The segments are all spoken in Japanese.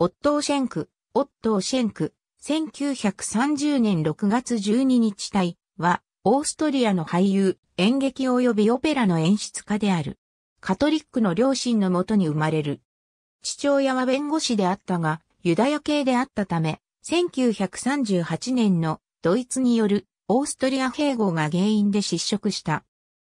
オットーシェンク、オットーシェンク、1930年6月12日隊は、オーストリアの俳優、演劇及びオペラの演出家である。カトリックの両親のもとに生まれる。父親は弁護士であったが、ユダヤ系であったため、1938年のドイツによるオーストリア併合が原因で失職した。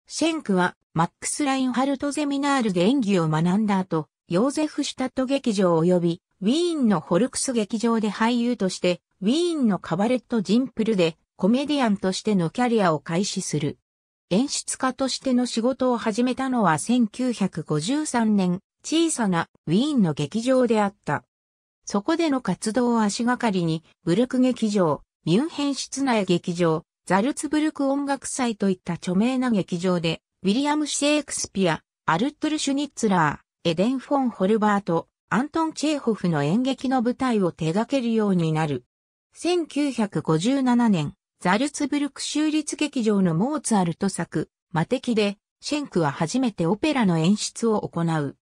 シェンクはマックス・ラインハルトゼミナールで演技を学んだ後、ヨーゼフ・シュタット劇場及びウィーンのホルクス劇場で俳優としてウィーンのカバレット・ジンプルでコメディアンとしてのキャリアを開始する。演出家としての仕事を始めたのは1953年、小さなウィーンの劇場であった。そこでの活動を足がかりに、ブルク劇場、ミュンヘン室内劇場、ザルツブルク音楽祭といった著名な劇場で、ウィリアム・シェイクスピア、アルトル・シュニッツラー、エデン・フォン・ホルバート、アントン・チェーホフの演劇の舞台を手掛けるようになる。1957年、ザルツブルク州立劇場のモーツァルト作、魔敵で、シェンクは初めてオペラの演出を行う。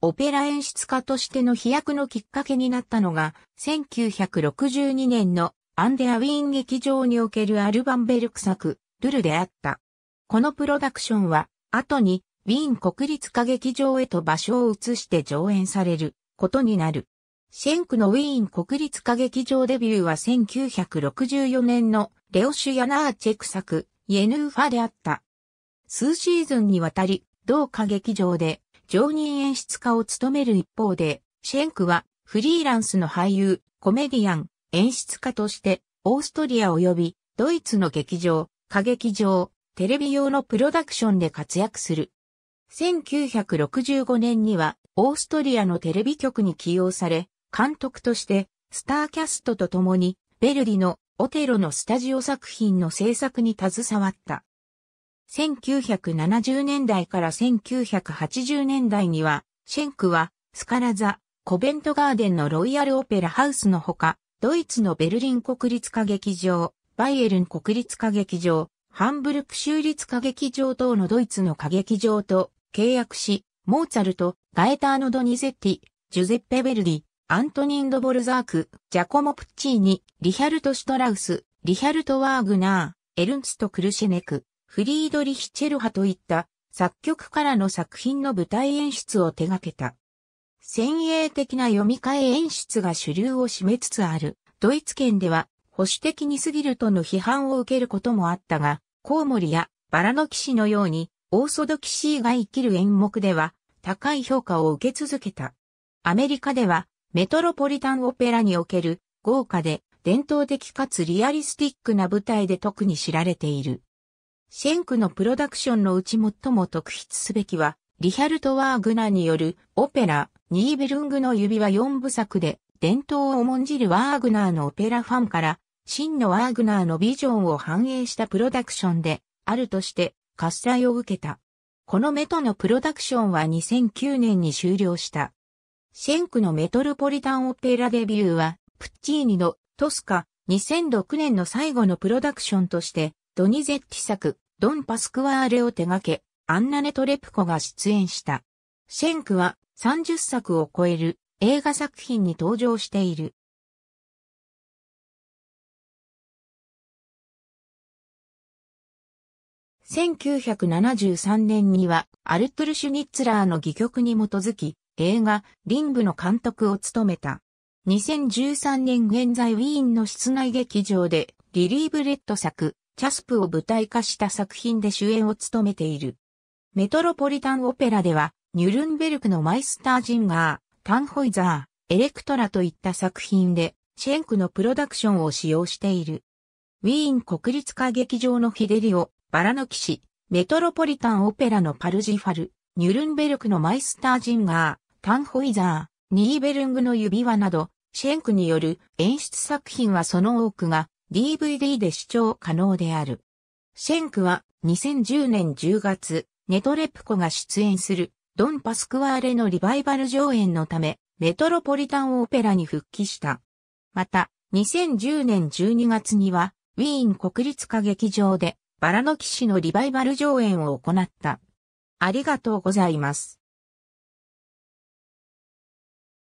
オペラ演出家としての飛躍のきっかけになったのが、1962年のアンデアウィーン劇場におけるアルバンベルク作、ルルであった。このプロダクションは、後にウィーン国立歌劇場へと場所を移して上演されることになる。シェンクのウィーン国立歌劇場デビューは1964年のレオシュ・ヤナーチェク作、イエヌーファであった。数シーズンにわたり、同歌劇場で常任演出家を務める一方で、シェンクはフリーランスの俳優、コメディアン、演出家として、オーストリア及びドイツの劇場、歌劇場、テレビ用のプロダクションで活躍する。1965年にはオーストリアのテレビ局に起用され、監督としてスターキャストと共にベルディのオテロのスタジオ作品の制作に携わった。1970年代から1980年代には、シェンクはスカラザ、コベントガーデンのロイヤルオペラハウスのほか、ドイツのベルリン国立歌劇場、バイエルン国立歌劇場、ハンブルク州立歌劇場等のドイツの歌劇場と契約し、モーツァルト、ガエターノ・ドニゼッティ、ジュゼッペ・ベルディ、アントニンド・ボルザーク、ジャコモ・プッチーニ、リヒャルト・シュトラウス、リヒャルト・ワーグナー、エルンスト・クルシェネク、フリードリヒ・チェルハといった作曲からの作品の舞台演出を手掛けた。先鋭的な読み替え演出が主流を占めつつある。ドイツ圏では保守的に過ぎるとの批判を受けることもあったが、コウモリやバラの騎士のようにオーソドキシーが生きる演目では高い評価を受け続けた。アメリカではメトロポリタンオペラにおける豪華で伝統的かつリアリスティックな舞台で特に知られている。シェンクのプロダクションのうち最も特筆すべきは、リヒャルト・ワーグナーによるオペラ、ニーベルングの指輪4部作で、伝統を重んじるワーグナーのオペラファンから、真のワーグナーのビジョンを反映したプロダクションで、あるとして喝采を受けた。このメトのプロダクションは2009年に終了した。シェンクのメトロポリタンオペラデビューは、プッチーニのトスカ2006年の最後のプロダクションとして、ドニゼッティ作、ドン・パスクワーレを手掛け、アンナネトレプコが出演した。シェンクは30作を超える映画作品に登場している。1973年にはアルトル・シュニッツラーの戯曲に基づき映画リングの監督を務めた。2013年現在ウィーンの室内劇場でリリー・ブレット作チャスプを舞台化した作品で主演を務めている。メトロポリタンオペラではニュルンベルクのマイスター・ジンガー、タンホイザー、エレクトラといった作品でシェンクのプロダクションを使用している。ウィーン国立歌劇場のフィデリオ、バラの騎士、メトロポリタンオペラのパルジファル、ニュルンベルクのマイスタージンガー、タンホイザー、ニーベルングの指輪など、シェンクによる演出作品はその多くが DVD で視聴可能である。シェンクは2010年10月、ネトレプコが出演するドン・パスクワーレのリバイバル上演のため、メトロポリタンオペラに復帰した。また、2010年12月には、ウィーン国立歌劇場でバラの騎士のリバイバル上演を行った。ありがとうございます。